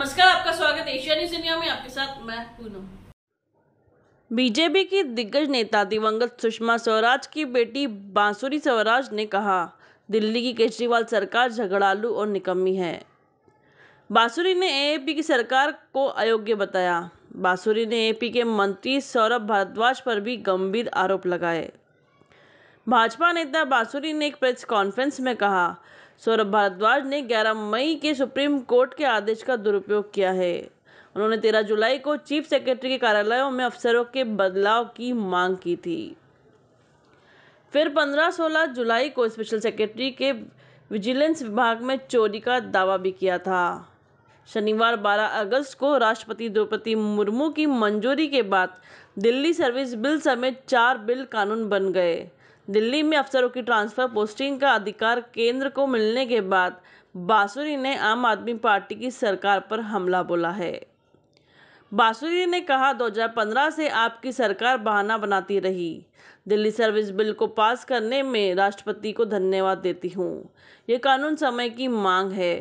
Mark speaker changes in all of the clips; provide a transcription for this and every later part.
Speaker 1: नमस्कार आपका स्वागत एशिया न्यूज इंडिया में आपके साथ मैं पूनम बीजेपी की दिग्गज नेता दिवंगत सुषमा स्वराज की बेटी बांसुरी स्वराज ने कहा दिल्ली की केजरीवाल सरकार झगड़ालू और निकम्मी है बांसुरी ने ए की सरकार को अयोग्य बताया बांसुरी ने ए के मंत्री सौरभ भारद्वाज पर भी गंभीर आरोप लगाए भाजपा नेता बासुरी ने एक प्रेस कॉन्फ्रेंस में कहा सौरभ भारद्वाज ने 11 मई के सुप्रीम कोर्ट के आदेश का दुरुपयोग किया है उन्होंने 13 जुलाई को चीफ सेक्रेटरी के कार्यालयों में अफसरों के बदलाव की मांग की थी फिर 15-16 जुलाई को स्पेशल सेक्रेटरी के विजिलेंस विभाग में चोरी का दावा भी किया था शनिवार 12 अगस्त को राष्ट्रपति द्रौपदी मुर्मू की मंजूरी के बाद दिल्ली सर्विस बिल समेत चार बिल कानून बन गए दिल्ली में अफसरों की ट्रांसफर पोस्टिंग का अधिकार केंद्र को मिलने के बाद बासुरी ने आम आदमी पार्टी की सरकार पर हमला बोला है बासुरी ने कहा 2015 से आपकी सरकार बहाना बनाती रही दिल्ली सर्विस बिल को पास करने में राष्ट्रपति को धन्यवाद देती हूँ ये कानून समय की मांग है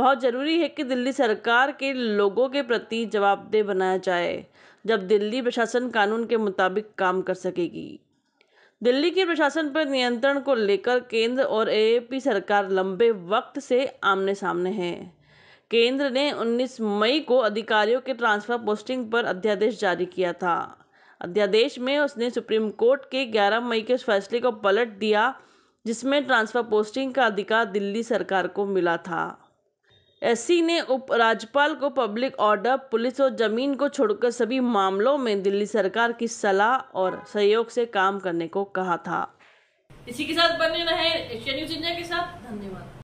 Speaker 1: बहुत ज़रूरी है कि दिल्ली सरकार के लोगों के प्रति जवाबदेह बनाया जाए जब दिल्ली प्रशासन कानून के मुताबिक काम कर सकेगी दिल्ली के प्रशासन पर नियंत्रण को लेकर केंद्र और एएपी सरकार लंबे वक्त से आमने सामने है केंद्र ने 19 मई को अधिकारियों के ट्रांसफर पोस्टिंग पर अध्यादेश जारी किया था अध्यादेश में उसने सुप्रीम कोर्ट के 11 मई के उस फैसले को पलट दिया जिसमें ट्रांसफर पोस्टिंग का अधिकार दिल्ली सरकार को मिला था एससी ने उप राज्यपाल को पब्लिक ऑर्डर पुलिस और जमीन को छोड़कर सभी मामलों में दिल्ली सरकार की सलाह और सहयोग से काम करने को कहा था इसी के साथ बने रहे एशिया न्यूज इंडिया के साथ धन्यवाद